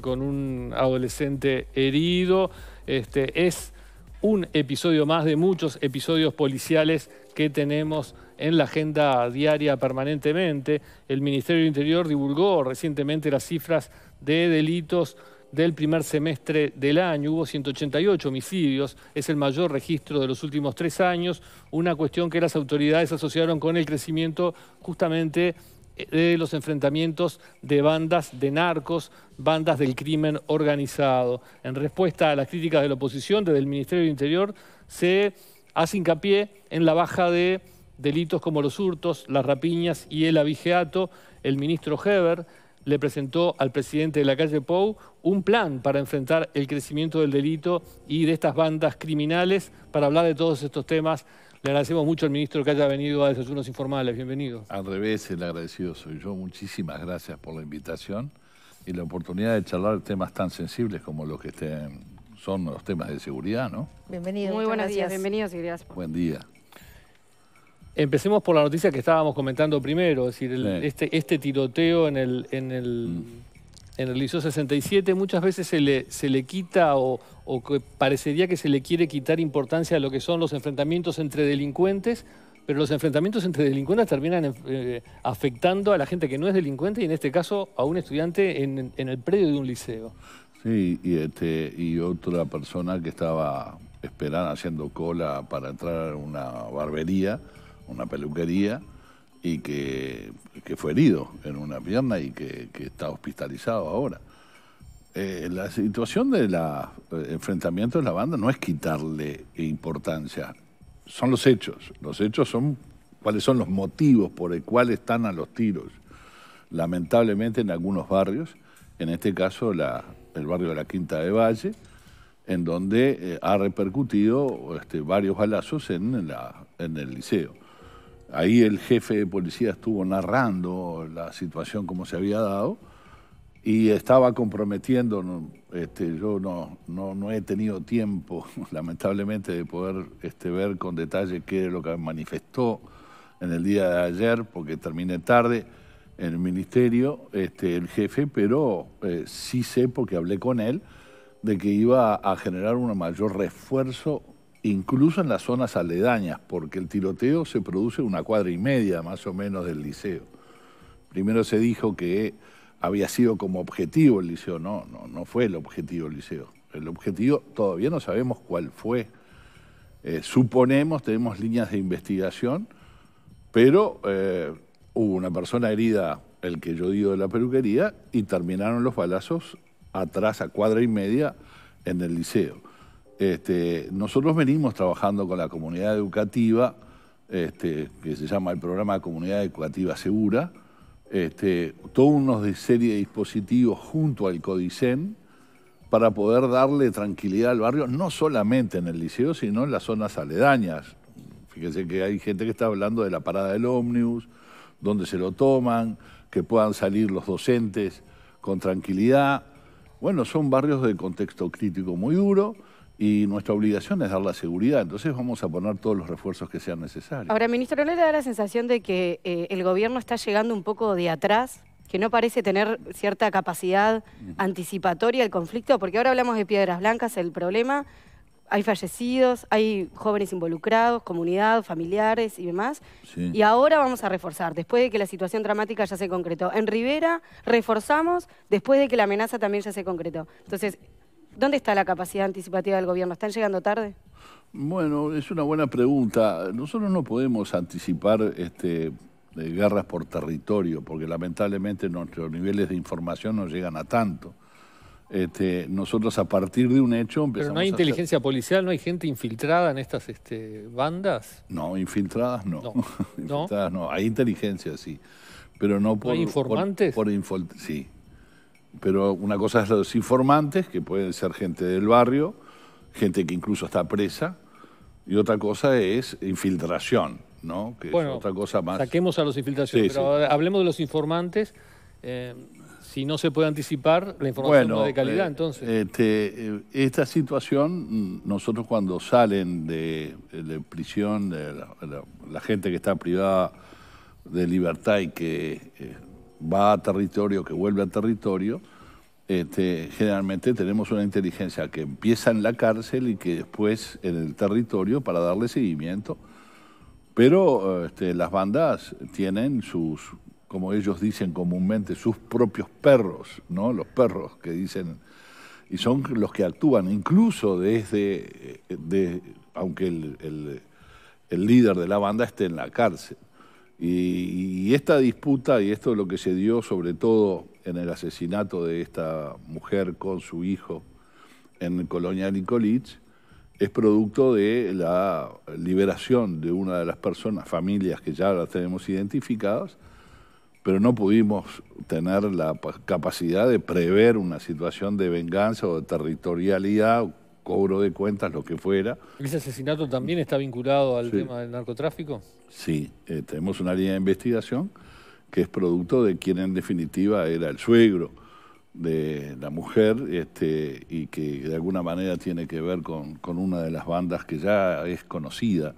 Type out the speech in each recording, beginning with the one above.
con un adolescente herido. Este, es un episodio más de muchos episodios policiales que tenemos en la agenda diaria permanentemente. El Ministerio del Interior divulgó recientemente las cifras de delitos del primer semestre del año. Hubo 188 homicidios, es el mayor registro de los últimos tres años, una cuestión que las autoridades asociaron con el crecimiento justamente de los enfrentamientos de bandas de narcos, bandas del crimen organizado. En respuesta a las críticas de la oposición desde el Ministerio del Interior, se hace hincapié en la baja de delitos como los hurtos, las rapiñas y el abigeato. El ministro Heber le presentó al presidente de la calle Pou un plan para enfrentar el crecimiento del delito y de estas bandas criminales. Para hablar de todos estos temas le agradecemos mucho al ministro que haya venido a Desayunos Informales. Bienvenido. Al revés, el agradecido soy yo. Muchísimas gracias por la invitación y la oportunidad de charlar temas tan sensibles como los que este, son los temas de seguridad, ¿no? Bienvenido. Muy buenos días, bienvenidos y gracias. Buen día. Empecemos por la noticia que estábamos comentando primero, es decir, este, este, tiroteo en el, mm en el Liceo 67, muchas veces se le, se le quita o, parecería que se le quiere quitar importancia a lo que son los enfrentamientos entre delincuentes, pero los enfrentamientos entre delincuentes terminan eh, afectando a la gente que no es delincuente y en este caso a un estudiante en, el predio de un liceo. Sí, este, y otra persona que estaba esperando, haciendo cola para entrar a una barbería, una peluquería, y que, fue herido en una pierna y que, está hospitalizado ahora. Eh, la situación del eh, enfrentamiento de la banda no es quitarle importancia, son los hechos. Los hechos son cuáles son los motivos por el cual están a los tiros. Lamentablemente en algunos barrios, en este caso el barrio de la Quinta de Valle, en donde eh, ha repercutido este, varios balazos en el liceo. Ahí el jefe de policía estuvo narrando la situación como se había dado y estaba comprometiendo, este, yo no, no, he tenido tiempo, lamentablemente, de poder este, ver con detalle qué es lo que manifestó en el día de ayer, porque terminé tarde en el ministerio, este, el jefe, pero eh, sí sé, porque hablé con él, de que iba a generar un mayor refuerzo incluso en las zonas aledañas, porque el tiroteo se produce una cuadra y media más o menos del liceo. Primero se dijo que había sido como objetivo el liceo, no, no, no fue el objetivo el liceo. El objetivo todavía no sabemos cuál fue. Eh, suponemos, tenemos líneas de investigación, pero eh, hubo una persona herida, el que yo digo de la peluquería, y terminaron los balazos atrás a cuadra y media en el liceo. Este, nosotros venimos trabajando con la comunidad educativa, este, que se llama el programa Comunidad Educativa Segura, este, toda de serie de dispositivos junto al CODICEN para poder darle tranquilidad al barrio, no solamente en el liceo, sino en las zonas aledañas. Fíjense que hay gente que está hablando de la parada del ómnibus, dónde se lo toman, que puedan salir los docentes con tranquilidad. Bueno, son barrios de contexto crítico muy duro y nuestra obligación es dar la seguridad, entonces vamos a poner todos los refuerzos que sean necesarios. Ahora, ministro, ¿no le da la sensación de que eh, el gobierno está llegando un poco de atrás, que no parece tener cierta capacidad anticipatoria al conflicto? Porque ahora hablamos de Piedras Blancas, el problema, hay fallecidos, hay jóvenes involucrados, comunidad, familiares y demás. Y ahora vamos a reforzar, después de que la situación dramática ya se concretó. En Rivera reforzamos después de que la amenaza también ya se concretó. Entonces, ¿Dónde está la capacidad anticipativa del gobierno? ¿Están llegando tarde? Bueno, es una buena pregunta. Nosotros no podemos anticipar este, eh, guerras por territorio, porque lamentablemente nuestros niveles de información no llegan a tanto. Este, nosotros a partir de un hecho empezamos Pero no hay inteligencia policial, no hay gente infiltrada en estas este, bandas. No, infiltradas no. No. no. Hay inteligencia, sí. Pero no por... informantes? Por, Sí, pero una cosa es los informantes, que pueden ser gente del barrio, gente que incluso está presa, y otra cosa es infiltración, ¿no? Que bueno, es otra cosa más. Saquemos a los infiltraciones, pero hablemos de los informantes. Eh, si no se puede anticipar, la información de calidad, eh, entonces. Este, eh, esta situación, mm, nosotros cuando salen de, prisión, de la, gente que está privada de libertad y que va a territorio, que vuelve a territorio, este, generalmente tenemos una inteligencia que empieza en la cárcel y que después en el territorio para darle seguimiento. Pero este, las bandas tienen sus, como ellos dicen comúnmente, sus propios perros, ¿no? Los perros que dicen, y son los que actúan, incluso desde, eh, aunque el líder de la banda esté en la cárcel. Y, esta disputa, y esto es lo que se dio sobre todo en el asesinato de esta mujer con su hijo en Colonia Nicolich, es producto de la liberación de una de las personas, familias que ya las tenemos identificadas, pero no pudimos tener la capacidad de prever una situación de venganza o de territorialidad cobro de cuentas, lo que fuera. ¿Ese asesinato también está vinculado al tema del narcotráfico? Sí, eh, tenemos una línea de investigación que es producto de quien en definitiva era el suegro de la mujer este, y que de alguna manera tiene que ver con, con una de las bandas que ya es conocida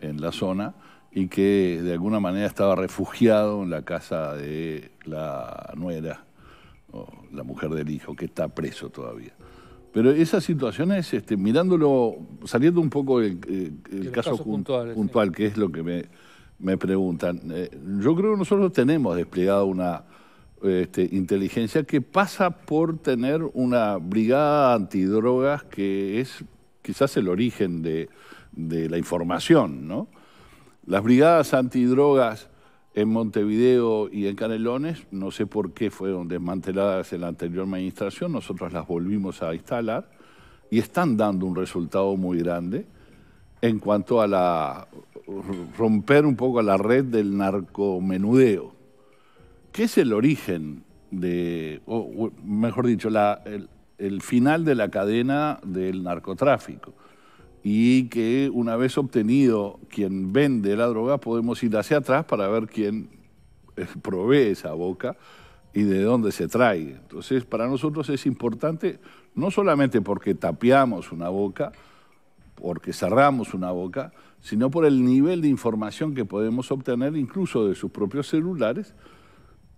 en la zona y que de alguna manera estaba refugiado en la casa de la nuera, o la mujer del hijo, que está preso todavía. Pero esas situaciones, este, mirándolo, saliendo un poco el, el caso puntual, que es lo que me, preguntan, eh, yo creo que nosotros tenemos desplegada una este, inteligencia que pasa por tener una brigada antidrogas que es quizás el origen de, de la información, ¿no? Las brigadas antidrogas en Montevideo y en Canelones, no sé por qué fueron desmanteladas en la anterior administración, nosotros las volvimos a instalar y están dando un resultado muy grande en cuanto a la romper un poco la red del narcomenudeo. ¿Qué es el origen de, o mejor dicho, la, el final de la cadena del narcotráfico? y que una vez obtenido quien vende la droga podemos ir hacia atrás para ver quién eh, provee esa boca y de dónde se trae. Entonces, para nosotros es importante, no solamente porque tapiamos una boca, porque cerramos una boca, sino por el nivel de información que podemos obtener incluso de sus propios celulares,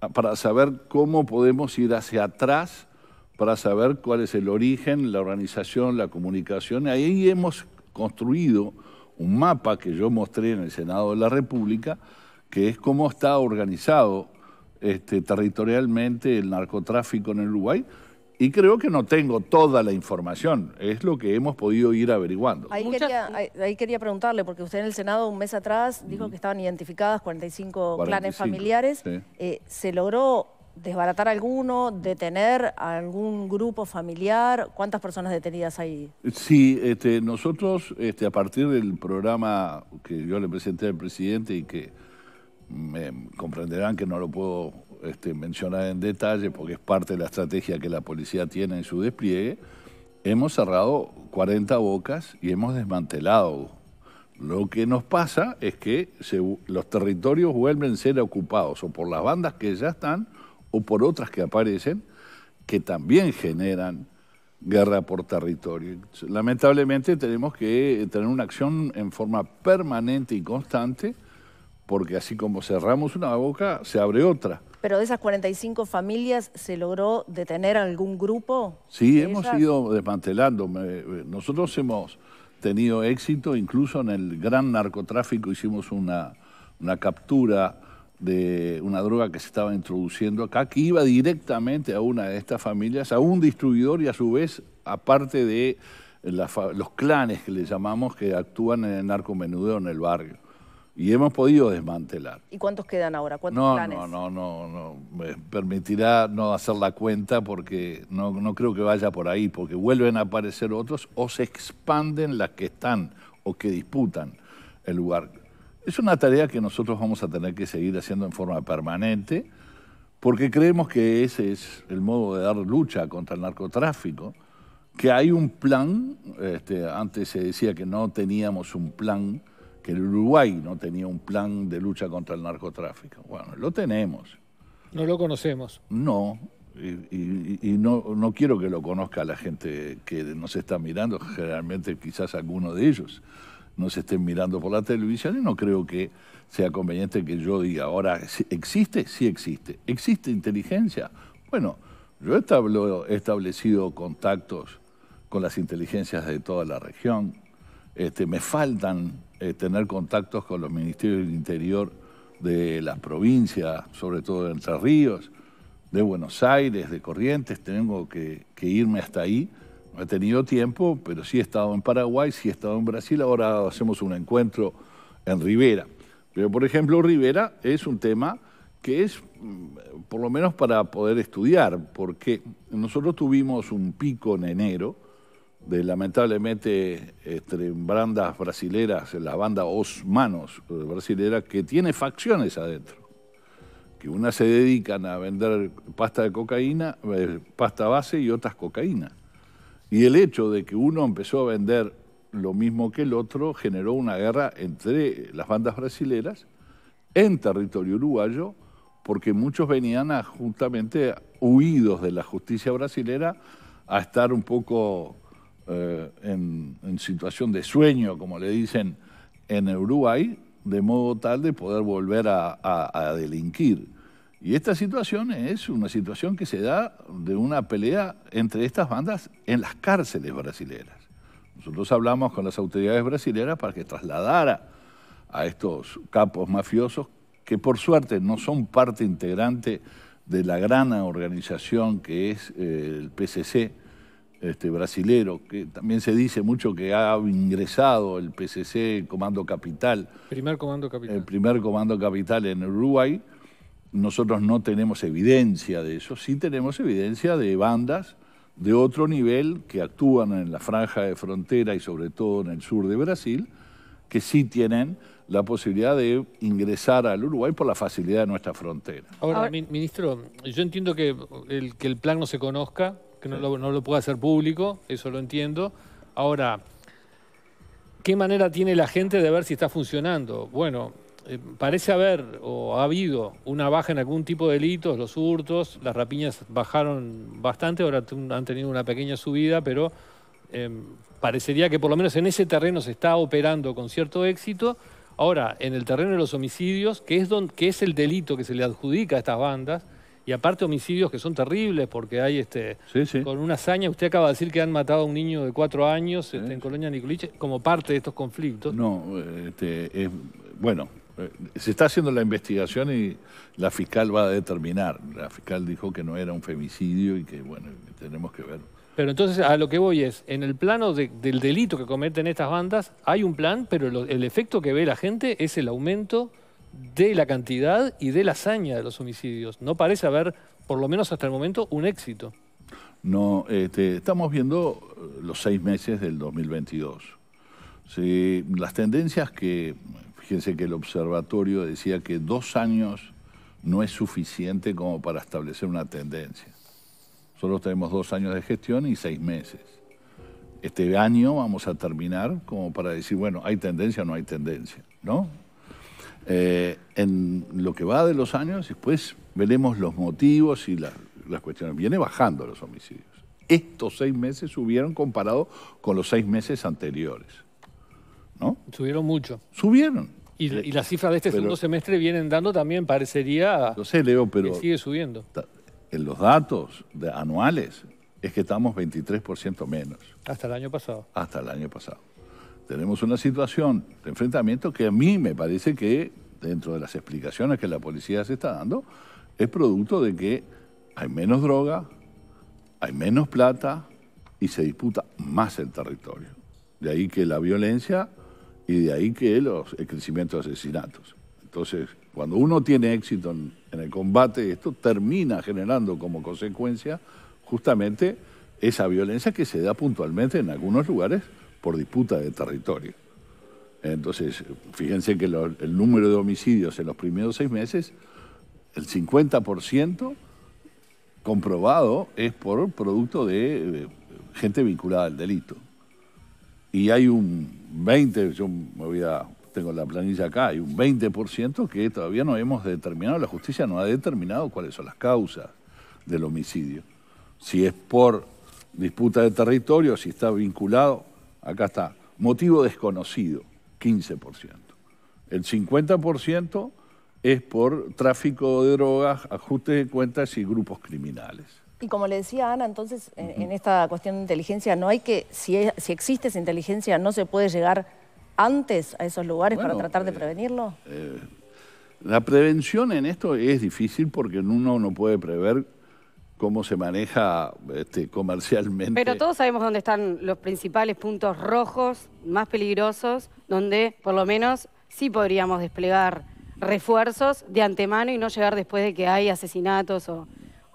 ah, para saber cómo podemos ir hacia atrás, para saber cuál es el origen, la organización, la comunicación. Ahí hemos construido un mapa que yo mostré en el Senado de la República, que es cómo está organizado este, territorialmente el narcotráfico en el Uruguay. Y creo que no tengo toda la información, es lo que hemos podido ir averiguando. Ahí, quería, preguntarle, porque usted en el Senado un mes atrás dijo que estaban identificadas 45, planes clanes familiares. Eh, ¿Se logró desbaratar alguno, detener a algún grupo familiar? ¿Cuántas personas detenidas hay? Sí, este, nosotros este, a partir del programa que yo le presenté al presidente y que me comprenderán que no lo puedo este, mencionar en detalle porque es parte de la estrategia que la policía tiene en su despliegue, hemos cerrado 40 bocas y hemos desmantelado. Lo que nos pasa es que los territorios vuelven a ser ocupados o por las bandas que ya están o por otras que aparecen, que también generan guerra por territorio. Lamentablemente tenemos que eh, tener una acción en forma permanente y constante, porque así como cerramos una boca, se abre otra. Pero de esas 45 familias, ¿se logró detener algún grupo? Sí, hemos ido desmantelando. Nosotros hemos tenido éxito, incluso en el gran narcotráfico hicimos una, una captura de una droga que se estaba introduciendo acá, que iba directamente a una de estas familias, a un distribuidor y a su vez, aparte de los clanes que le llamamos que actúan en el narcomenudeo en el barrio. Y hemos podido desmantelar. ¿Y cuántos quedan ahora? ¿Cuántos no, No, no, no, no. Me permitirá no hacer la cuenta porque no, no creo que vaya por ahí, porque vuelven a aparecer otros o se expanden las que están o que disputan el lugar. Es una tarea que nosotros vamos a tener que seguir haciendo en forma permanente, porque creemos que ese es el modo de dar lucha contra el narcotráfico, que hay un plan, este, antes se decía que no teníamos un plan, que el Uruguay no tenía un plan de lucha contra el narcotráfico. Bueno, lo tenemos. No lo conocemos. No, y, no, quiero que lo conozca la gente que nos está mirando, generalmente quizás alguno de ellos no se estén mirando por la televisión y no creo que sea conveniente que yo diga ahora, ¿existe? Sí existe. ¿Existe inteligencia? Bueno, yo he establecido contactos con las inteligencias de toda la región. Este, me faltan eh, tener contactos con los ministerios del interior de las provincias, sobre todo de Entre Ríos, de Buenos Aires, de Corrientes. Tengo que, que irme hasta ahí he tenido tiempo, pero sí he estado en Paraguay, sí he estado en Brasil, ahora hacemos un encuentro en Rivera. Pero, por ejemplo, Rivera es un tema que es, mm, por lo menos para poder estudiar, porque nosotros tuvimos un pico en enero, de lamentablemente entre brandas brasileras, la banda Osmanos eh, brasilera, que tiene facciones adentro, que unas se dedican a vender pasta de cocaína, eh, pasta base y otras cocaína. Y el hecho de que uno empezó a vender lo mismo que el otro generó una guerra entre las bandas brasileras en territorio uruguayo, porque muchos venían justamente huidos de la justicia brasilera a estar un poco eh, en, situación de sueño, como le dicen en Uruguay, de modo tal de poder volver a delinquir. Y esta situación es una situación que se da de una pelea entre estas bandas en las cárceles brasileras. Nosotros hablamos con las autoridades brasileras para que trasladara a estos capos mafiosos, que por suerte no son parte integrante de la gran organización que es eh, el PCC este, brasilero, que también se dice mucho que ha ingresado el PCC, Comando Capital. Primer Comando Capital. El primer Comando Capital en Uruguay nosotros no tenemos evidencia de eso, sí tenemos evidencia de bandas de otro nivel que actúan en la franja de frontera y sobre todo en el sur de Brasil, que sí tienen la posibilidad de ingresar al Uruguay por la facilidad de nuestra frontera. Ahora, ministro, yo entiendo que el, que el plan no se conozca, que no lo, no lo pueda hacer público, eso lo entiendo. Ahora, ¿qué manera tiene la gente de ver si está funcionando? Bueno, eh, parece haber o ha habido una baja en algún tipo de delitos, los hurtos, las rapiñas bajaron bastante, ahora han tenido una pequeña subida, pero em, parecería que por lo menos en ese terreno se está operando con cierto éxito. Ahora, en el terreno de los homicidios, que es, que es el delito que se le adjudica a estas bandas, y aparte homicidios que son terribles porque hay este con una hazaña usted acaba de decir que han matado a un niño de cuatro años este, en Colonia Nicoliche como parte de estos conflictos no este, es, bueno eh, se está haciendo la investigación y la fiscal va a determinar. La fiscal dijo que no era un femicidio y que, bueno, tenemos que ver. Pero entonces a lo que voy es, en el plano del delito que cometen estas bandas, hay un plan, pero el efecto que ve la gente es el aumento de la cantidad y de la hazaña de los homicidios. No parece haber, por lo menos hasta el momento, un éxito. No, este, estamos viendo eh, los seis meses del 2022. las tendencias que Fíjense que el observatorio decía que dos años no es suficiente como para establecer una tendencia. Solo tenemos dos años de gestión y seis meses. Este año vamos a terminar como para decir, bueno, hay tendencia o no hay tendencia, ¿no? Eh, en lo que va de los años, después veremos los motivos y las, cuestiones. Viene bajando los homicidios. Estos seis meses subieron comparado con los seis meses anteriores. ¿no? Subieron mucho. Subieron. Y, las cifras de este segundo semestre vienen dando también, parecería No sé, Leo, pero sigue subiendo. En los datos anuales es que estamos 23% menos. Hasta el año pasado. Hasta el año pasado. Tenemos una situación de enfrentamiento que a mí me parece que, dentro de las explicaciones que la policía se está dando, es producto de que hay menos droga, hay menos plata y se disputa más el territorio. De ahí que la violencia y de ahí que los, el crecimiento de asesinatos. Entonces, cuando uno tiene éxito en, el combate, esto termina generando como consecuencia justamente esa violencia que se da puntualmente en algunos lugares por disputa de territorio. Entonces, fíjense que el número de homicidios en los primeros seis meses, el 50% comprobado es por producto de eh, gente vinculada al delito y hay un 20, yo me voy a, tengo la planilla acá, hay un 20% que todavía no hemos determinado, la justicia no ha determinado cuáles son las causas del homicidio. Si es por disputa de territorio, si está vinculado, acá está, motivo desconocido, 15%. El 50% es por tráfico de drogas, ajuste de cuentas y grupos criminales. Y como le decía Ana, entonces eh, en, esta cuestión de inteligencia no hay que, si, si, existe esa inteligencia, ¿no se puede llegar antes a esos lugares para tratar de eh, prevenirlo? Eh, la prevención en esto es difícil porque uno no puede prever cómo se maneja este, comercialmente. Pero todos sabemos dónde están los principales puntos rojos, más peligrosos, donde por lo menos sí podríamos desplegar refuerzos de antemano y no llegar después de que hay asesinatos o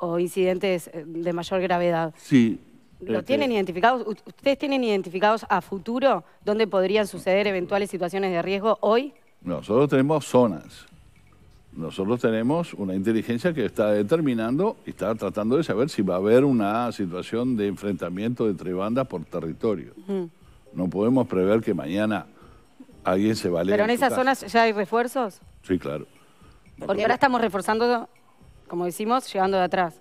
o incidentes eh, de mayor gravedad. Sí. ¿Lo este tienen identificados? ¿Ustedes tienen identificados a futuro dónde podrían suceder eventuales situaciones de riesgo hoy? Nosotros tenemos zonas. Nosotros tenemos una inteligencia que está determinando y está tratando de saber si va a haber una situación de enfrentamiento entre bandas por territorio. No podemos prever que mañana alguien se leer... ¿Pero en esas zonas ya hay refuerzos? Sí, claro. Porque ahora estamos reforzando como decimos, llegando de atrás.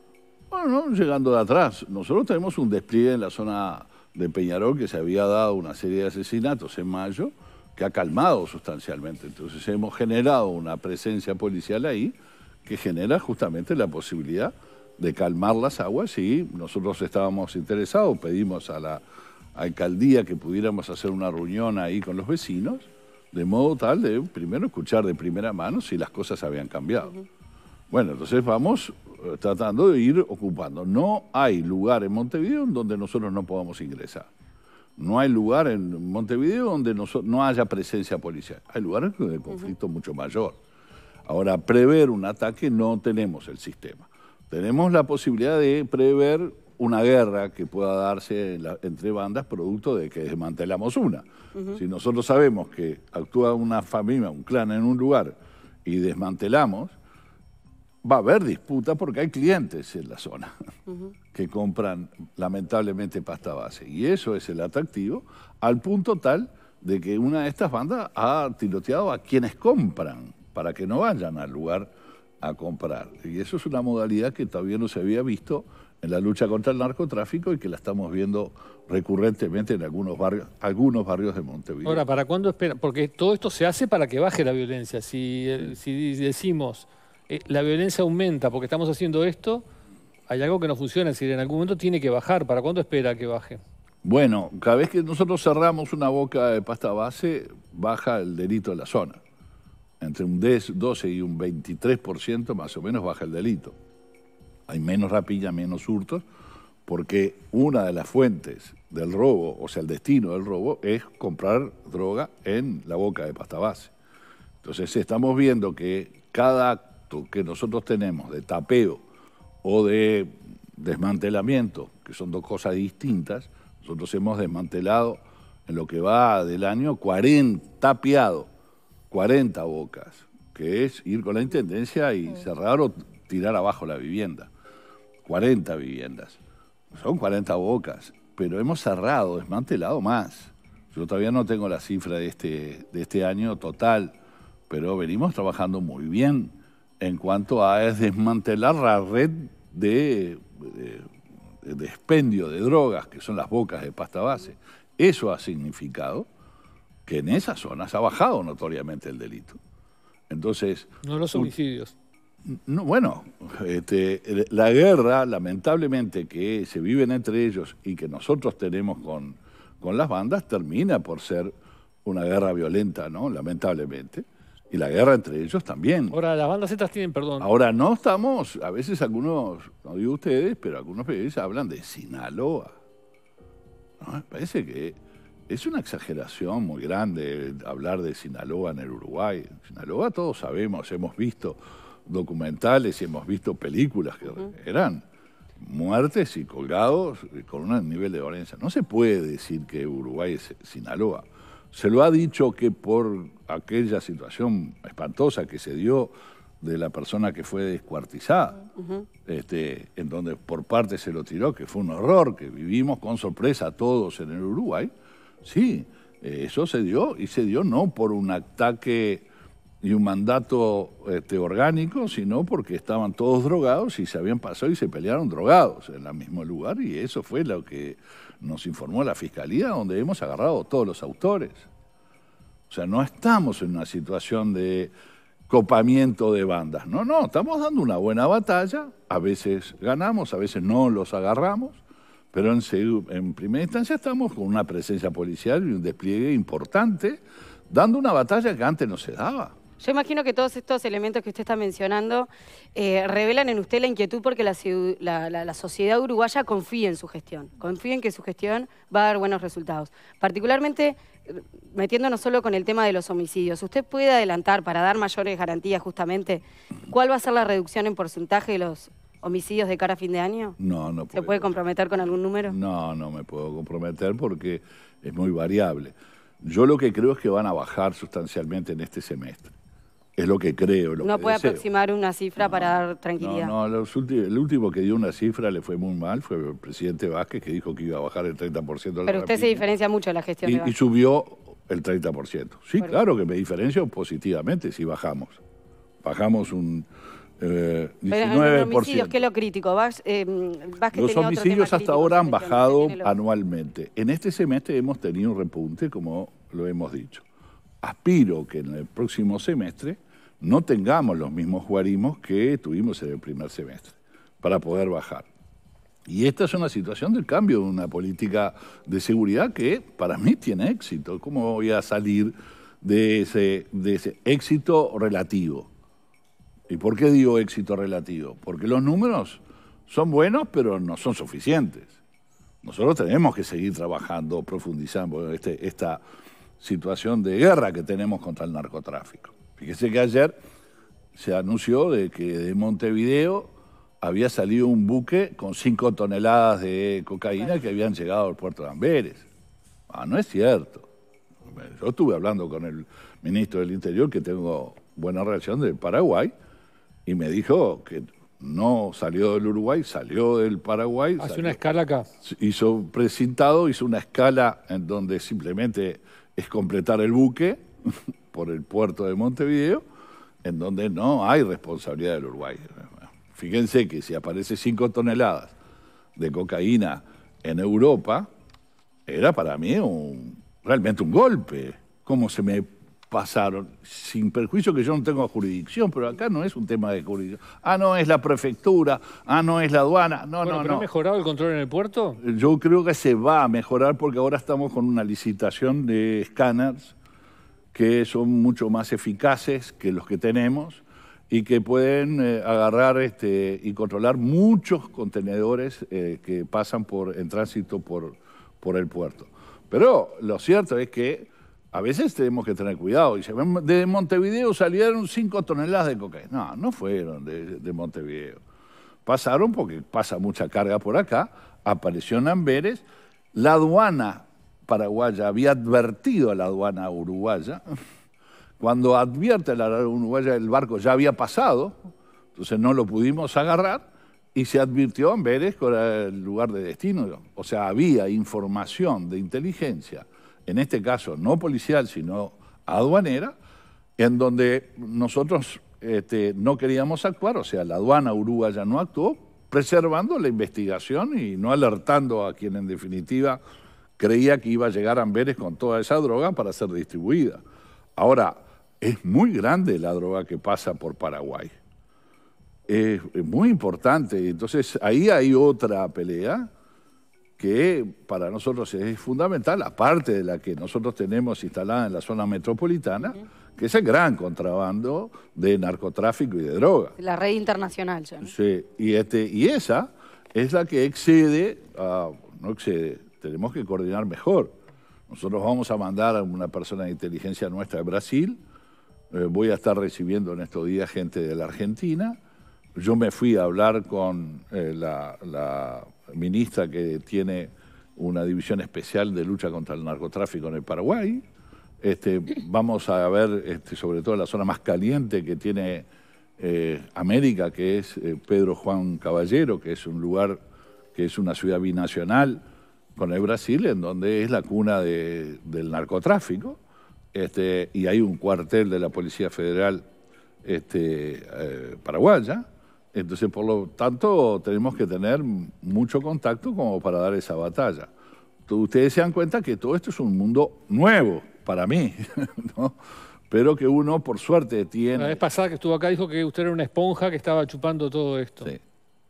Bueno, no llegando de atrás. Nosotros tenemos un despliegue en la zona de Peñarol que se había dado una serie de asesinatos en mayo que ha calmado sustancialmente. Entonces hemos generado una presencia policial ahí que genera justamente la posibilidad de calmar las aguas y nosotros estábamos interesados, pedimos a la alcaldía que pudiéramos hacer una reunión ahí con los vecinos, de modo tal de primero escuchar de primera mano si las cosas habían cambiado. Bueno, entonces vamos eh, tratando de ir ocupando. No hay lugar en Montevideo donde nosotros no podamos ingresar. No hay lugar en Montevideo donde no, haya presencia policial. Hay lugares el conflicto mucho mayor. Ahora, prever un ataque no tenemos el sistema. Tenemos la posibilidad de prever una guerra que pueda darse entre bandas producto de que desmantelamos una. Si nosotros sabemos que actúa una familia, un clan en un lugar y desmantelamos, va a haber disputa porque hay clientes en la zona que compran lamentablemente pasta base. Y eso es el atractivo al punto tal de que una de estas bandas ha tiroteado a quienes compran para que no vayan al lugar a comprar. Y eso es una modalidad que todavía no se había visto en la lucha contra el narcotráfico y que la estamos viendo recurrentemente en algunos barrios, algunos barrios de Montevideo. Ahora, ¿para cuándo espera? Porque todo esto se hace para que baje la violencia. si eh, decimos eh, la violencia aumenta porque estamos haciendo esto, hay algo que no funciona, es decir, en algún momento tiene que bajar. ¿Para cuándo espera que baje? Bueno, cada vez que nosotros cerramos una boca de pasta base, baja el delito de la zona. Entre un 10, 12 y un 23% más o menos baja el delito. Hay menos rapilla, menos hurtos, porque una de las fuentes del robo, o sea, el destino del robo, es comprar droga en la boca de pasta base. Entonces estamos viendo que cada que nosotros tenemos de tapeo o de desmantelamiento, que son dos cosas distintas, nosotros hemos desmantelado en lo que va del año 40, 40 bocas, que es ir con la intendencia y cerrar o tirar abajo la vivienda. 40 viviendas. Son 40 bocas, pero hemos cerrado, desmantelado más. Yo todavía no tengo la cifra de este, de este año total, pero venimos trabajando muy bien en cuanto a desmantelar la red de, de, de, expendio de drogas, que son las bocas de pasta base. Eso ha significado que en esas zonas ha bajado notoriamente el delito. Entonces... No los homicidios. No, bueno, este, la guerra, lamentablemente, que se viven entre ellos y que nosotros tenemos con, con las bandas, termina por ser una guerra violenta, ¿no? Lamentablemente y la guerra entre ellos también. Ahora, las bandas estas tienen, perdón. Ahora, no estamos, a veces algunos, no digo ustedes, pero algunos periodistas hablan de Sinaloa. parece que es una exageración muy grande hablar de Sinaloa en el Uruguay. Sinaloa todos sabemos, hemos visto documentales y hemos visto películas que eran muertes y colgados con un nivel de violencia. No se puede decir que Uruguay es Sinaloa. Se lo ha dicho que por aquella situación espantosa que se dio de la persona que fue descuartizada, este, en donde por parte se lo tiró, que fue un horror, que vivimos con sorpresa todos en el Uruguay, sí, eh, eso se dio y se dio no por un ataque y un mandato este, orgánico, sino porque estaban todos drogados y se habían pasado y se pelearon drogados en el mismo lugar y eso fue lo que nos informó la Fiscalía, donde hemos agarrado todos los autores. O sea, no estamos en una situación de copamiento de bandas. No, no, estamos dando una buena batalla, a veces ganamos, a veces no los agarramos, pero en, en primera instancia estamos con una presencia policial y un despliegue importante, dando una batalla que antes no se daba. Yo imagino que todos estos elementos que usted está mencionando eh, revelan en usted la inquietud porque la, la, sociedad uruguaya confía en su gestión, confía en que su gestión va a dar buenos resultados. Particularmente eh, metiéndonos solo con el tema de los homicidios, ¿usted puede adelantar para dar mayores garantías justamente cuál va a ser la reducción en porcentaje de los homicidios de cara a fin de año? No, no puedo. ¿Se puede comprometer con algún número? No, no me puedo comprometer porque es muy variable. Yo lo que creo es que van a bajar sustancialmente en este semestre. Es lo que creo. Lo no puede aproximar una cifra para dar tranquilidad. No, no el último que dio una cifra le fue muy mal fue el presidente Vázquez, que dijo que iba a bajar el 30% de Pero usted se diferencia mucho de la gestión. Y, y subió el 30%. Sí, claro que me diferencio positivamente si bajamos. Bajamos un eh, 19%. Pero ¿qué es lo crítico? Eh, los homicidios hasta ahora han bajado anualmente. En este semestre hemos tenido un repunte, como lo hemos dicho aspiro que en el próximo semestre no tengamos los mismos guarismos que tuvimos en el primer semestre para poder bajar. Y esta es una situación del cambio de una política de seguridad que para mí tiene éxito. ¿Cómo voy a salir de ese, de ese éxito relativo? ¿Y por qué digo éxito relativo? Porque los números son buenos, pero no son suficientes. Nosotros tenemos que seguir trabajando, profundizando este, esta, situación de guerra que tenemos contra el narcotráfico. Fíjese que ayer se anunció de que de Montevideo había salido un buque con 5 toneladas de cocaína que habían llegado al puerto de Amberes. Ah, no es cierto. Yo estuve hablando con el ministro del Interior, que tengo buena relación del Paraguay, y me dijo que no salió del Uruguay, salió del Paraguay. Hace una escala acá. Hizo precintado, hizo una escala en donde simplemente es completar el buque por el puerto de Montevideo, en donde no hay responsabilidad del Uruguay. Fíjense que si aparece 5 toneladas de cocaína en Europa, era para mí realmente un golpe. ¿Cómo se me pasaron, sin perjuicio que yo no tengo jurisdicción, pero acá no es un tema de jurisdicción. Ah, no es la prefectura, ah, no es la aduana, no, no, ¿Ha mejorado el control en el puerto? Yo creo que se va a mejorar porque ahora estamos con una licitación de escáneres que son mucho más eficaces que los que tenemos y que pueden eh, agarrar este, y controlar muchos contenedores eh, que pasan por, en tránsito por, por el puerto. Pero lo cierto es que a veces tenemos que tener cuidado. Dice, de Montevideo salieron 5 toneladas de cocaína. No, no fueron de, Montevideo. Pasaron porque pasa mucha carga por acá, apareció en Amberes, la aduana paraguaya había advertido a la aduana uruguaya, cuando advierte a la aduana uruguaya el barco ya había pasado, entonces no lo pudimos agarrar y se advirtió en Amberes con el lugar de destino. O sea, había información de inteligencia en este caso no policial, sino aduanera, en donde nosotros este, no queríamos actuar, o sea, la aduana ya no actuó, preservando la investigación y no alertando a quien en definitiva creía que iba a llegar a Amberes con toda esa droga para ser distribuida. Ahora, es muy grande la droga que pasa por Paraguay. es muy importante. Entonces, ahí hay otra pelea que para nosotros es fundamental, aparte de la que nosotros tenemos instalada en la zona metropolitana, que es el gran contrabando de narcotráfico y de droga. La red internacional Sí, este, y, esa es la que excede, a, no excede, tenemos que coordinar mejor. Nosotros vamos a mandar a una persona de inteligencia nuestra de Brasil, eh, voy a estar recibiendo en estos días gente de la Argentina, yo me fui a hablar con eh, la, la ministra que tiene una división especial de lucha contra el narcotráfico en el Paraguay. Este, vamos a ver, este, sobre todo la zona más caliente que tiene eh, América, que es eh, Pedro Juan Caballero, que es un lugar, que es una ciudad binacional con el Brasil, en donde es la cuna del narcotráfico. Este, y hay un cuartel de la Policía Federal este, eh, paraguaya. Entonces, por lo tanto, tenemos que tener mucho contacto como para dar esa batalla. Ustedes se dan cuenta que todo esto es un mundo nuevo para mí, ¿no? pero que uno, por suerte, tiene... La vez pasada que estuvo acá dijo que usted era una esponja que estaba chupando todo esto. Sí.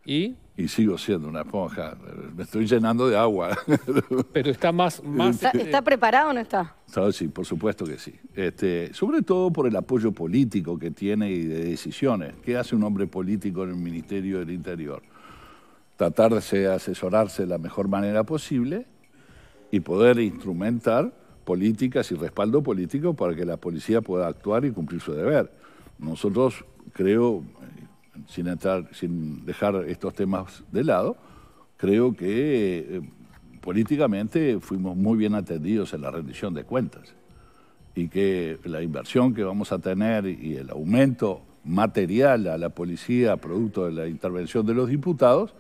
¿Y? y sigo siendo una esponja. Me estoy llenando de agua. Pero está más... Eh, ¿Está, preparado o no está? Sí, por supuesto que sí. Este, sobre todo por el apoyo político que tiene y de decisiones. ¿Qué hace un hombre político en el Ministerio del Interior? Tratarse de asesorarse de la mejor manera posible y poder instrumentar políticas y respaldo político para que la policía pueda actuar y cumplir su deber. Nosotros, creo, sin, entrar, sin dejar estos temas de lado, creo que eh, políticamente fuimos muy bien atendidos en la rendición de cuentas y que la inversión que vamos a tener y el aumento material a la policía producto de la intervención de los diputados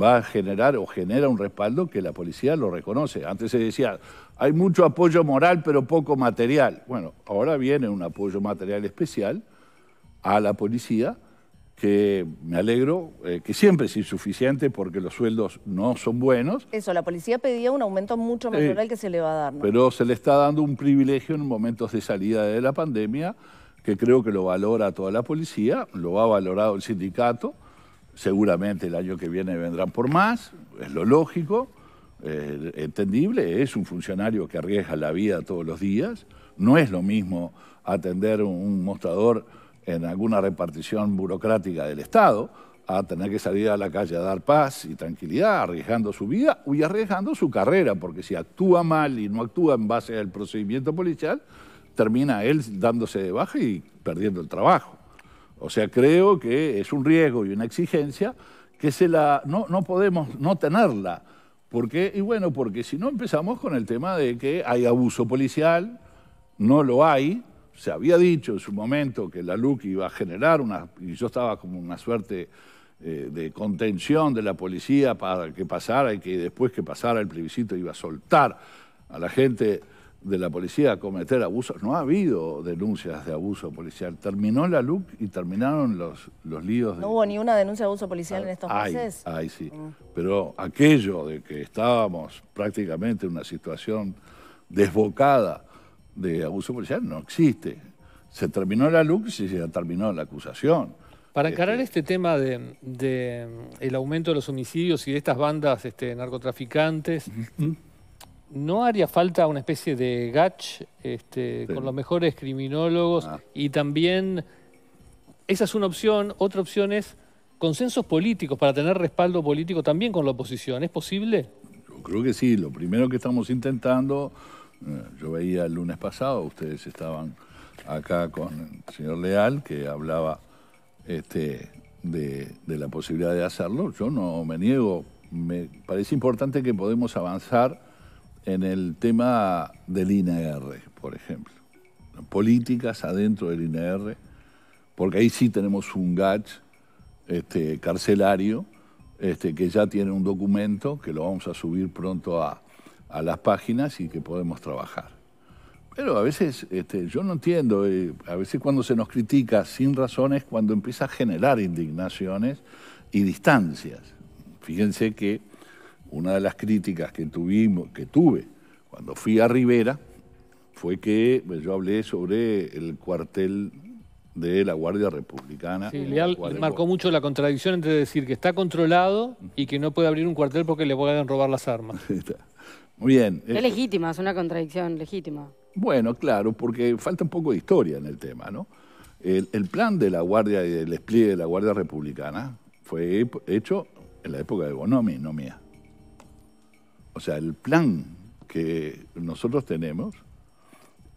va a generar o genera un respaldo que la policía lo reconoce. Antes se decía, hay mucho apoyo moral pero poco material. Bueno, ahora viene un apoyo material especial a la policía que me alegro, eh, que siempre es insuficiente porque los sueldos no son buenos. Eso, la policía pedía un aumento mucho mayor al que se le va a dar. Pero se le está dando un privilegio en momentos de salida de la pandemia, que creo que lo valora toda la policía, lo ha valorado el sindicato, seguramente el año que viene vendrán por más, es lo lógico, eh, entendible, es un funcionario que arriesga la vida todos los días, no es lo mismo atender un mostrador en alguna repartición burocrática del Estado, a tener que salir a la calle a dar paz y tranquilidad, arriesgando su vida y arriesgando su carrera, porque si actúa mal y no actúa en base al procedimiento policial, termina él dándose de baja y perdiendo el trabajo. O sea, creo que es un riesgo y una exigencia que se la, no, no podemos no tenerla. Porque, y bueno, porque si no empezamos con el tema de que hay abuso policial, no lo hay, se había dicho en su momento que la LUC iba a generar una, y yo estaba como una suerte eh, de contención de la policía para que pasara y que después que pasara el plebiscito iba a soltar a la gente de la policía a cometer abusos. No ha habido denuncias de abuso policial. Terminó la LUC y terminaron los, los líos. No hubo ni una denuncia de abuso policial en ah, estos meses. Ay, sí. Mm. Pero aquello de que estábamos prácticamente en una situación desbocada de abuso policial no existe. Se terminó la luz y se terminó la acusación. Para este, encarar este, tema de, mm, el aumento de los homicidios y de estas bandas este, narcotraficantes, ¿no haría falta una especie de gach este, con los mejores criminólogos? Ah. Y también, esa es una opción, otra opción es consensos políticos para tener respaldo político también con la oposición. ¿Es posible? Yo creo que sí, lo primero que estamos intentando eh, yo veía el lunes pasado, ustedes estaban acá con el señor Leal, que hablaba este, de, la posibilidad de hacerlo. Yo no me niego, me parece importante que podemos avanzar en el tema del INR, por ejemplo. Políticas adentro del INR, porque ahí sí tenemos un gach este, carcelario, este, que ya tiene un documento, que lo vamos a subir pronto a, a las páginas y que podemos trabajar. Pero a veces este, yo no entiendo, eh, a veces cuando se nos critica sin razones, cuando empieza a generar indignaciones y distancias. Fíjense que una de las críticas que, tuvimos, que tuve cuando fui a Rivera fue que pues, yo hablé sobre el cuartel de la Guardia Republicana. Sí, le marcó mucho la contradicción entre decir que está controlado y que no puede abrir un cuartel porque le pueden robar las armas. Muy bien. Es eh. legítima, es una contradicción legítima. Bueno, claro, porque falta un poco de historia en el tema, ¿no? El, plan de la Guardia y el despliegue de la Guardia Republicana fue hecho en la época de Bonomi, no mía. O sea, el plan que nosotros tenemos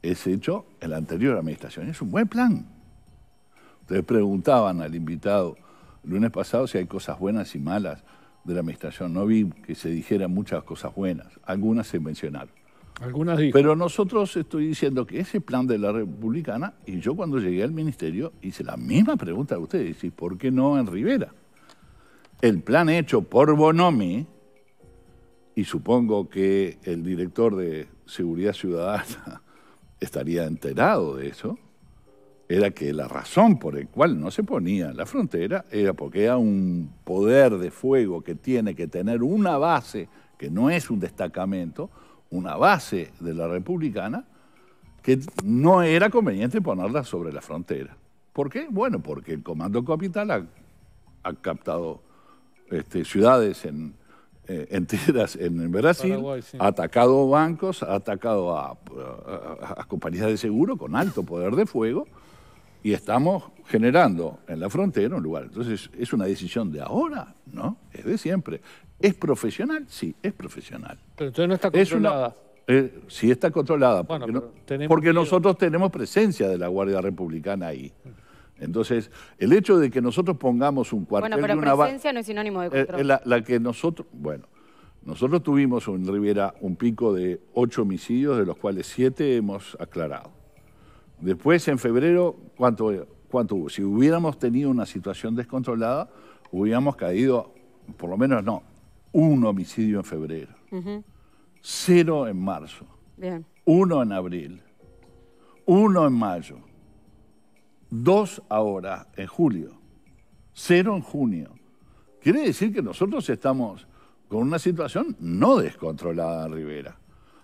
es hecho en la anterior administración. Es un buen plan. Ustedes preguntaban al invitado lunes pasado si hay cosas buenas y malas de la administración. No vi que se dijeran muchas cosas buenas. Algunas se mencionaron. Algunas Pero nosotros estoy diciendo que ese plan de la republicana, y yo cuando llegué al ministerio hice la misma pregunta a ustedes, ¿y por qué no en Rivera? El plan hecho por Bonomi, y supongo que el director de Seguridad Ciudadana estaría enterado de eso, era que la razón por la cual no se ponía la frontera era porque era un poder de fuego que tiene que tener una base, que no es un destacamento, una base de la republicana, que no era conveniente ponerla sobre la frontera. ¿Por qué? Bueno, porque el Comando Capital ha, captado este, ciudades eh, enteras en, Brasil, ha atacado bancos, ha atacado a compañías de seguro con alto poder de fuego y estamos generando en la frontera un lugar. Entonces, ¿es una decisión de ahora? No, es de siempre. ¿Es profesional? Sí, es profesional. Pero entonces no está controlada. Es eh, sí está controlada, porque, nosotros tenemos presencia de la Guardia Republicana ahí. Entonces, el hecho de que nosotros pongamos un cuartel bueno, pero presencia no es sinónimo de eh, control. la, que nosotros, bueno, nosotros tuvimos en Riviera un pico de ocho homicidios, de los cuales siete hemos aclarado. Después, en febrero, ¿cuánto, hubo? Si hubiéramos tenido una situación descontrolada, hubiéramos caído, por lo menos no, un homicidio en febrero, cero en marzo, uno en abril, uno en mayo, dos ahora en julio, cero en junio. Quiere decir que nosotros estamos con una situación no descontrolada en Rivera.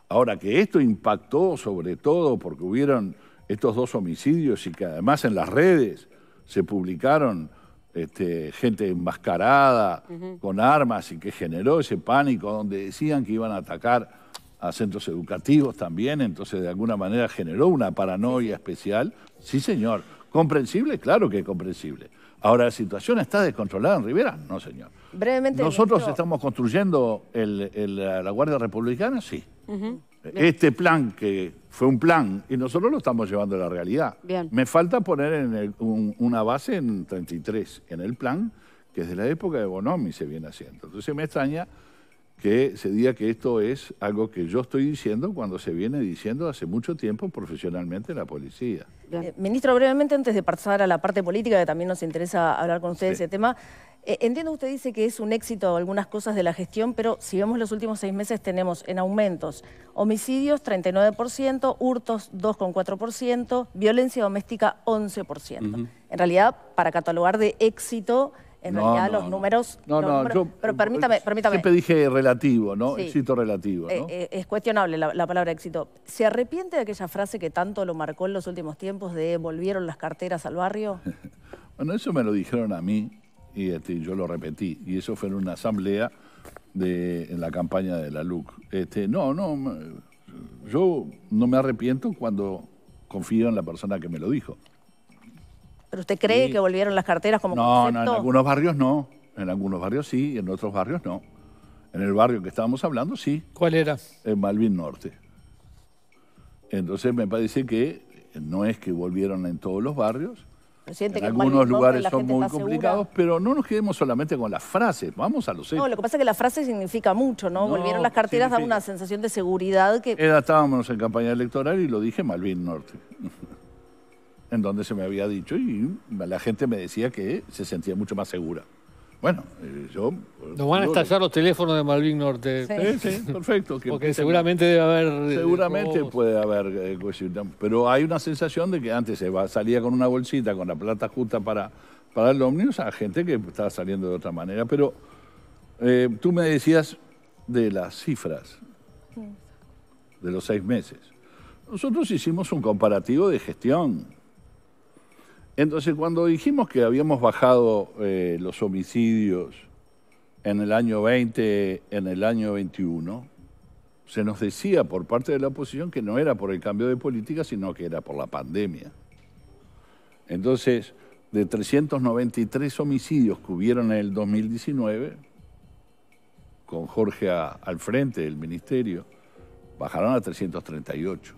Ahora que esto impactó sobre todo porque hubieron estos dos homicidios y que además en las redes se publicaron este, gente enmascarada con armas y que generó ese pánico donde decían que iban a atacar a centros educativos también, entonces de alguna manera generó una paranoia especial. Sí, señor. ¿Comprensible? Claro que es comprensible. Ahora, ¿la situación está descontrolada en Rivera? No, señor. Brevemente. ¿Nosotros estamos construyendo la Guardia Republicana? Sí. Este plan que fue un plan y nosotros lo estamos llevando a la realidad. Bien. Me falta poner en una base en 33, en el plan, que desde la época de Bonomi se viene haciendo. Entonces me extraña que se diga que esto es algo que yo estoy diciendo cuando se viene diciendo hace mucho tiempo profesionalmente la policía. Eh, ministro, brevemente, antes de pasar a la parte política, que también nos interesa hablar con usted de ese tema, eh, entiendo usted dice que es un éxito algunas cosas de la gestión, pero si vemos los últimos seis meses tenemos en aumentos homicidios 39%, hurtos 2,4%, violencia doméstica 11%. En realidad, para catalogar de éxito, en realidad los números... No, no, pero permítame, eh, permítame. Siempre dije relativo, ¿no? Éxito relativo. Eh, es cuestionable la, la, palabra éxito. ¿Se arrepiente de aquella frase que tanto lo marcó en los últimos tiempos de volvieron las carteras al barrio? bueno, eso me lo dijeron a mí este, y yo lo repetí. Y eso fue en una asamblea de, en la campaña de la LUC. Este, no, no, yo no me arrepiento cuando confío en la persona que me lo dijo. ¿Pero usted cree que volvieron las carteras como no, No, en algunos barrios no. En algunos barrios sí, en otros barrios no. En el barrio que estábamos hablando, sí. ¿Cuál era? En Malvin Norte. Entonces me parece que no es que volvieron en todos los barrios, en algunos lugares son muy complicados, pero no nos quedemos solamente con las frases, vamos a los hechos. No, lo que pasa es que la frase significa mucho, ¿no? Volvieron las carteras, a da una sensación de seguridad que... Era, estábamos en campaña electoral y lo dije Malvin Norte, en donde se me había dicho y la gente me decía que se sentía mucho más segura. Bueno, eh, yo... Nos van a estallar los teléfonos de Malvin Norte. Sí, sí, perfecto. Que Porque seguramente debe haber... Eh, seguramente puede haber eh, Pero hay una sensación de que antes se salía con una bolsita, con la plata justa para, para el ómnibus, a gente que estaba saliendo de otra manera. Pero tú me decías de las cifras, de los seis meses. Nosotros hicimos un comparativo de gestión. Entonces, cuando dijimos que habíamos bajado eh, los homicidios en el año 20, en el año 21, se nos decía por parte de la oposición que no era por el cambio de política, sino que era por la pandemia. Entonces, de 393 homicidios que hubieron en el 2019, con Jorge al frente del ministerio, bajaron a 338.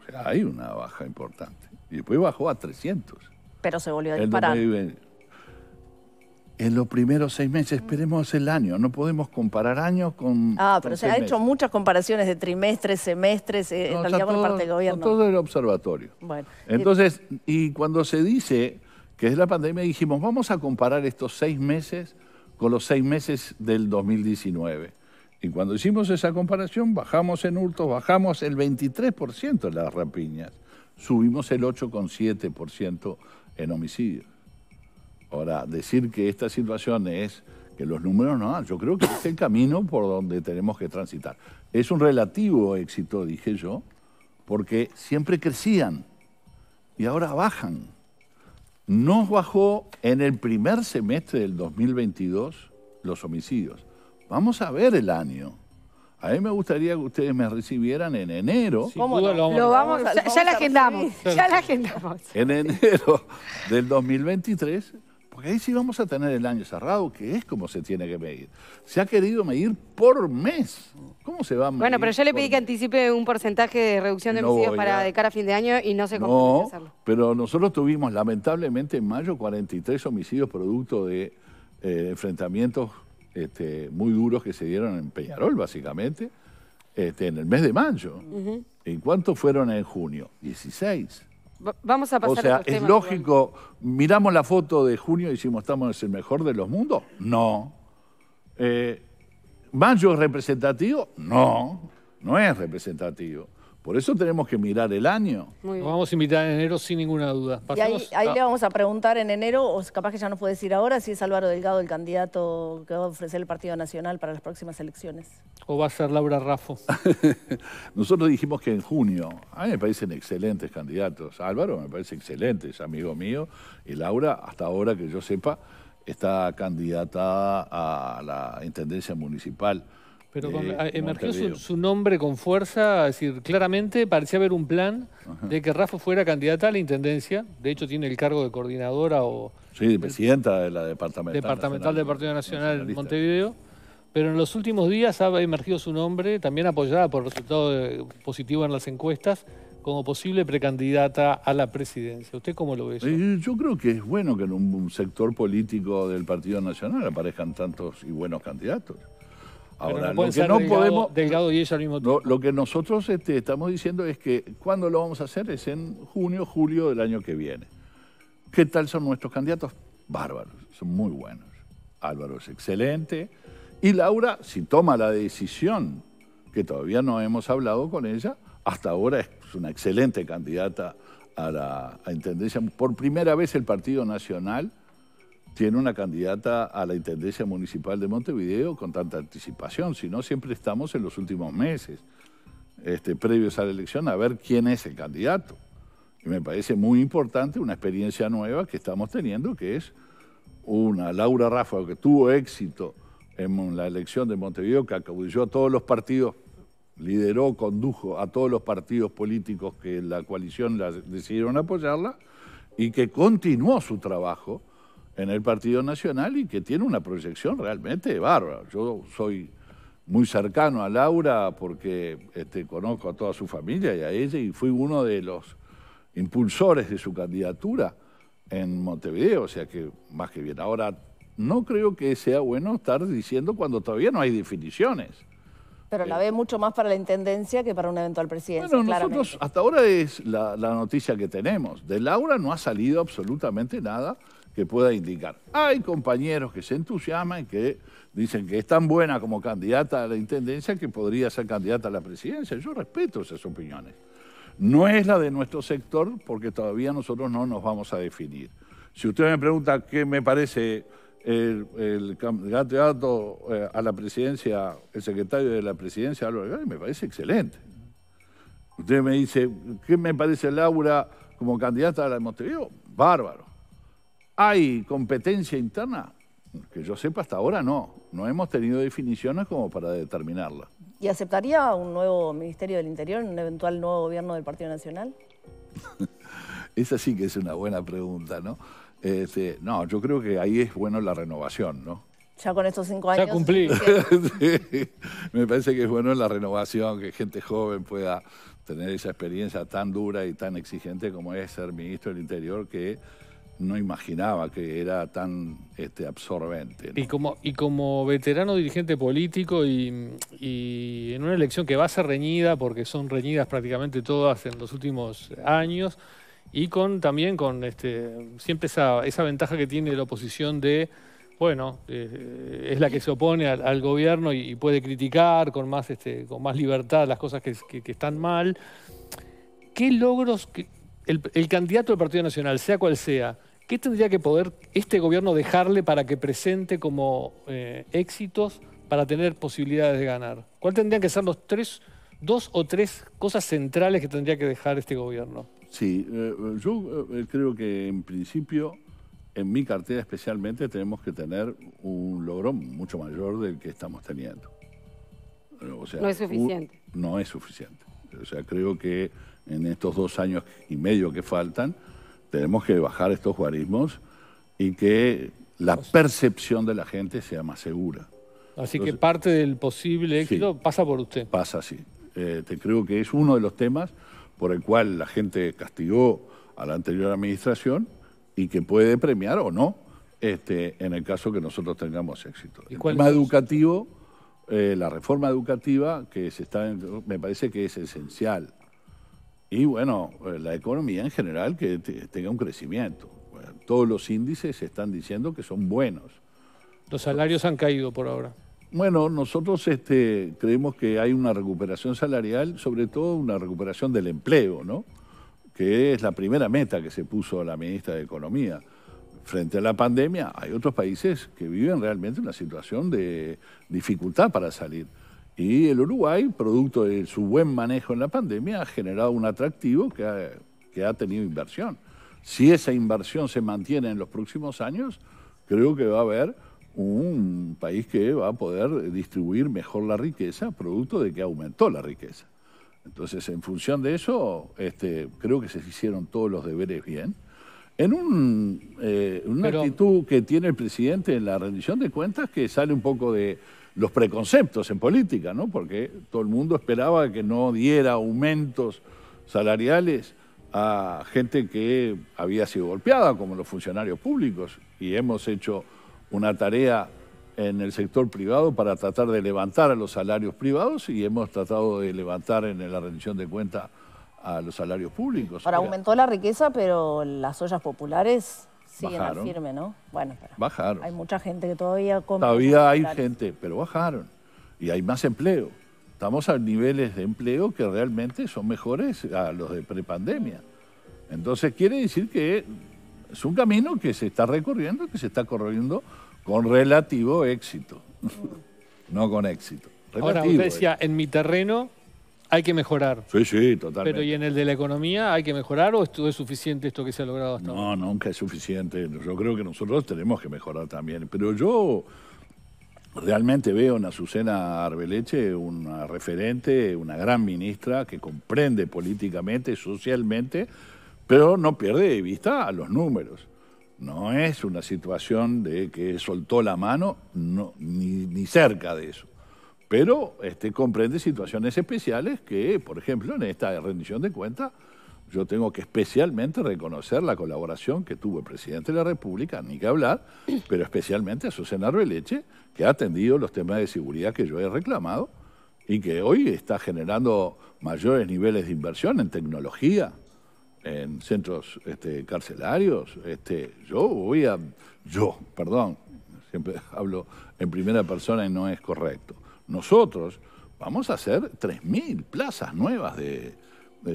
O sea, hay una baja importante. Y después bajó a 300. Pero se volvió a disparar. En los primeros seis meses, esperemos el año, no podemos comparar años con. Ah, pero se han hecho muchas comparaciones de trimestres, semestres, eh, en parte del gobierno. Todo el observatorio. Bueno. Eh, Entonces, y cuando se dice que es la pandemia, dijimos, vamos a comparar estos seis meses con los seis meses del 2019. Y cuando hicimos esa comparación, bajamos en hurtos, bajamos el 23% en las rapiñas, subimos el 8,7% en homicidios. Ahora, decir que esta situación es que los números no dan, yo creo que es el camino por donde tenemos que transitar. Es un relativo éxito, dije yo, porque siempre crecían y ahora bajan. Nos bajó en el primer semestre del 2022 los homicidios. Vamos a ver el año. A mí me gustaría que ustedes me recibieran en enero. ya, la agendamos, ya la agendamos. En enero del 2023, porque ahí sí vamos a tener el año cerrado, que es como se tiene que medir. Se ha querido medir por mes. ¿Cómo se va a medir? Bueno, pero yo le pedí que anticipe un porcentaje de reducción de homicidios para de cara a fin de año y no se cómo no, pero nosotros tuvimos lamentablemente en mayo 43 homicidios producto de eh, enfrentamientos este, muy duros que se dieron en Peñarol, básicamente, este, en el mes de mayo. ¿En cuánto fueron en junio? 16. vamos a pasar O sea, es lógico, miramos la foto de junio y decimos, ¿estamos en el mejor de los mundos? No. Eh, ¿Mayo es representativo? No, no es representativo. Por eso tenemos que mirar el año. Nos vamos a invitar en enero sin ninguna duda. y ahí, le vamos a preguntar en enero, o capaz que ya nos puede decir ahora, si es Álvaro Delgado el candidato que va a ofrecer el Partido Nacional para las próximas elecciones. O va a ser Laura Raffo. Nosotros dijimos que en junio. A mí me parecen excelentes candidatos. Álvaro me parece excelente, es amigo mío. Y Laura, hasta ahora que yo sepa, está candidata a la Intendencia Municipal. Pero ah, emergió su, nombre con fuerza, es decir, claramente parecía haber un plan de que Rafa fuera candidata a la intendencia. De hecho, tiene el cargo de coordinadora o. Sí, presidenta de la departamental. Departamental del Partido Nacional en Montevideo. Pero en los últimos días ha emergido su nombre, también apoyada por resultados positivos en las encuestas, como posible precandidata a la presidencia. ¿Usted cómo lo ve? Eso? Eh, yo creo que es bueno que en un sector político del Partido Nacional aparezcan tantos y buenos candidatos. Ahora, no podemos. Delgado y ella al mismo tiempo. Lo, que nosotros este, estamos diciendo es que cuando lo vamos a hacer es en junio, julio del año que viene. ¿Qué tal son nuestros candidatos? Bárbaros, son muy buenos. Álvaro es excelente. Y Laura, si toma la decisión, que todavía no hemos hablado con ella, hasta ahora es una excelente candidata a la Intendencia. Por primera vez el Partido Nacional tiene una candidata a la Intendencia Municipal de Montevideo con tanta anticipación, sino siempre estamos en los últimos meses, este, previos a la elección, a ver quién es el candidato. Y me parece muy importante una experiencia nueva que estamos teniendo, que es una Laura Rafa, que tuvo éxito en la elección de Montevideo, que acudió a todos los partidos, lideró, condujo a todos los partidos políticos que en la coalición decidieron apoyarla, y que continuó su trabajo en el Partido Nacional y que tiene una proyección realmente bárbara. Yo soy muy cercano a Laura porque este, conozco a toda su familia y a ella y fui uno de los impulsores de su candidatura en Montevideo, o sea que más que bien. Ahora, no creo que sea bueno estar diciendo cuando todavía no hay definiciones. Pero la eh. ve mucho más para la intendencia que para un eventual presidente, hasta ahora es la noticia que tenemos. De Laura no ha salido absolutamente nada que pueda indicar. Hay compañeros que se entusiasman, que dicen que es tan buena como candidata a la Intendencia que podría ser candidata a la presidencia. Yo respeto esas opiniones. No es la de nuestro sector porque todavía nosotros no nos vamos a definir. Si usted me pregunta qué me parece el, candidato eh, a la presidencia, el secretario de la presidencia, Álvaro me parece excelente. Usted me dice, ¿qué me parece Laura como candidata a la de Bárbaro. ¿Hay competencia interna? Que yo sepa, hasta ahora no. No hemos tenido definiciones como para determinarla. ¿Y aceptaría un nuevo Ministerio del Interior, en un eventual nuevo gobierno del Partido Nacional? Esa sí que es una buena pregunta, ¿no? Este, no, yo creo que ahí es bueno la renovación, ¿no? Ya con estos cinco años. Ya cumplí. Me parece que es bueno la renovación, que gente joven pueda tener esa experiencia tan dura y tan exigente como es ser ministro del Interior, que no imaginaba que era tan este, absorbente. Y, como, y como veterano dirigente político y, en una elección que va a ser reñida, porque son reñidas prácticamente todas en los últimos años, y con también con este, siempre esa, esa ventaja que tiene la oposición de, bueno, eh, es la que se opone al, gobierno y, puede criticar con más, este, con más libertad las cosas que, están mal. ¿Qué logros... Que, el, el candidato del Partido Nacional, sea cual sea, ¿Qué tendría que poder este gobierno dejarle para que presente como eh, éxitos para tener posibilidades de ganar? ¿Cuáles tendrían que ser los tres, dos o tres cosas centrales que tendría que dejar este gobierno? Sí, eh, yo eh, creo que en principio, en mi cartera especialmente, tenemos que tener un logro mucho mayor del que estamos teniendo. no es suficiente. no es suficiente. O sea, creo que en estos dos años y medio que faltan, tenemos que bajar estos guarismos y que la percepción de la gente sea más segura. Así que parte del posible éxito pasa por usted. Pasa, sí. Eh, te creo que es uno de los temas por el cual la gente castigó a la anterior administración y que puede premiar o no este, en el caso que nosotros tengamos éxito. el tema educativo, eh, la reforma educativa que se está, me parece que es esencial y bueno, eh, la economía en general que tenga un crecimiento. todos los índices están diciendo que son buenos. Los salarios han caído por ahora. Bueno, nosotros este, creemos que hay una recuperación salarial, sobre todo una recuperación del empleo, ¿no? que es la primera meta que se puso la ministra de Economía. Frente a la pandemia, hay otros países que viven realmente una situación de dificultad para salir. Y el Uruguay, producto de su buen manejo en la pandemia, ha generado un atractivo que ha, tenido inversión. Si esa inversión se mantiene en los próximos años, creo que va a haber un país que va a poder distribuir mejor la riqueza, producto de que aumentó la riqueza. Entonces, en función de eso, este, creo que se hicieron todos los deberes bien. En eh, una actitud que tiene el presidente en la rendición de cuentas que sale un poco de los preconceptos en política, ¿no? Porque todo el mundo esperaba que no diera aumentos salariales a gente que había sido golpeada, como los funcionarios públicos, y hemos hecho una tarea en el sector privado para tratar de levantar a los salarios privados y hemos tratado de levantar en la rendición de cuentas a los salarios públicos. Ahora, aumentó la riqueza, pero las ollas populares en bajaron. firme, ¿no? Bueno, pero bajaron. Hay mucha gente que todavía compra. Todavía hay gente, pero bajaron. Y hay más empleo. Estamos a niveles de empleo que realmente son mejores a los de prepandemia. Entonces quiere decir que es un camino que se está recorriendo, que se está corriendo con relativo éxito. Mm. no con éxito. Ahora, usted decía, en mi terreno hay que mejorar. Sí, sí, totalmente. Pero ¿y en el de la economía hay que mejorar o es suficiente esto que se ha logrado hasta ahora? No, nunca es suficiente. Yo creo que nosotros tenemos que mejorar también. Pero yo realmente veo en Azucena Arbeleche una referente, una gran ministra que comprende políticamente, socialmente, pero no pierde de vista a los números. No es una situación de que soltó la mano, ni cerca de eso pero este, comprende situaciones especiales que, por ejemplo, en esta rendición de cuentas, yo tengo que especialmente reconocer la colaboración que tuvo el presidente de la República, ni que hablar, pero especialmente a Susana Arbeleche, que ha atendido los temas de seguridad que yo he reclamado y que hoy está generando mayores niveles de inversión en tecnología, en centros este, carcelarios. Este, yo voy a... Yo, perdón, siempre hablo en primera persona y no es correcto nosotros vamos a hacer 3.000 plazas nuevas de,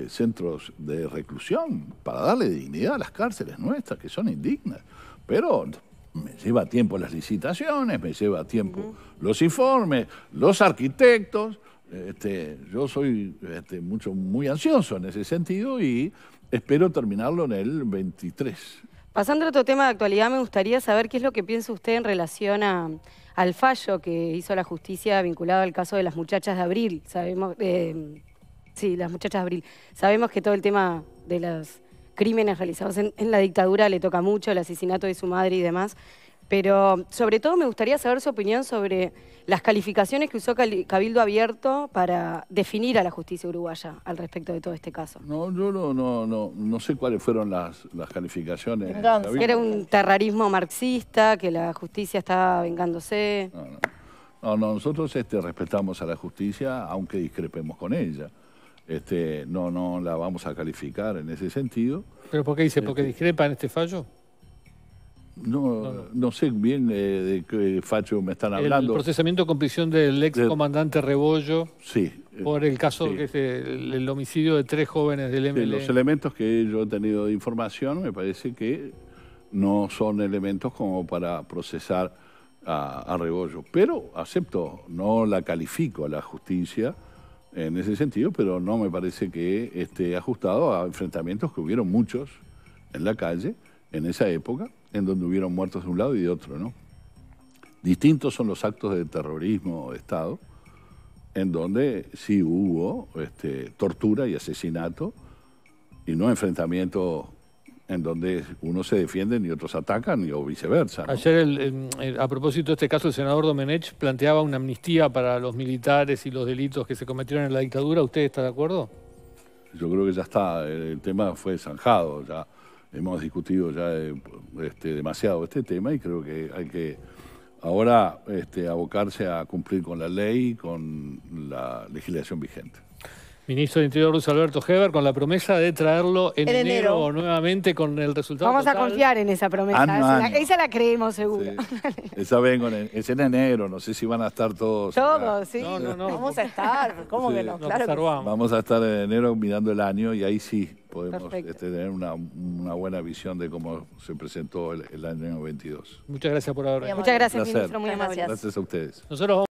centros de reclusión para darle dignidad a las cárceles nuestras, que son indignas. Pero me lleva tiempo las licitaciones, me lleva tiempo los informes, los arquitectos. Este, yo soy este, mucho, muy ansioso en ese sentido y espero terminarlo en el 23. Pasando a otro tema de actualidad, me gustaría saber qué es lo que piensa usted en relación a al fallo que hizo la justicia vinculado al caso de las muchachas de abril. Sabemos, em, sí, las muchachas abril. Sabemos que todo el tema de los crímenes realizados en, en la dictadura le toca mucho, el asesinato de su madre y demás. Pero sobre todo me gustaría saber su opinión sobre las calificaciones que usó Cabildo Abierto para definir a la justicia uruguaya al respecto de todo este caso. No, yo no, no, no, sé cuáles fueron las, las calificaciones. Que era un terrorismo marxista, que la justicia está vengándose. No, no. nosotros este, respetamos a la justicia, aunque discrepemos con ella. Este, no, no la vamos a calificar en ese sentido. ¿Pero por qué dice? ¿Porque este, discrepa en este fallo? No, no, sé bien eh, de qué facho me están hablando. El procesamiento con prisión del ex comandante Rebollo sí, eh, por el caso, del el, homicidio de tres jóvenes del MLN. E. los elementos que yo he tenido de información me parece que no son elementos como para procesar a, a Rebollo. Pero acepto, no la califico a la justicia en ese sentido, pero no me parece que esté ajustado a enfrentamientos que hubieron muchos en la calle en esa época en donde hubieron muertos de un lado y de otro, ¿no? Distintos son los actos de terrorismo de Estado, en donde sí hubo este, tortura y asesinato, y no enfrentamiento en donde unos se defienden y otros atacan, y, o viceversa. Ayer, a propósito de este caso, el senador Domenech planteaba una amnistía para los militares y los delitos que se cometieron en la dictadura. ¿Usted está de acuerdo? Yo creo que ya está, el tema fue zanjado, ya hemos discutido ya eh, este, demasiado este tema y creo que hay que ahora este, abocarse a cumplir con la ley y con la legislación vigente. Ministro de Interior Luis Alberto Heber con la promesa de traerlo en, enero, nuevamente con el resultado. Vamos a confiar en esa promesa. esa, La, creemos seguro. esa vengo en, es en enero, no sé si van a estar todos. Todos, sí. Vamos a estar, ¿cómo que no? Claro Vamos a estar en enero mirando el año y ahí sí podemos este, tener una, buena visión de cómo se presentó el, año 22. Muchas gracias por haber venido. Muchas gracias, ministro. Muy gracias. Gracias a ustedes. Nosotros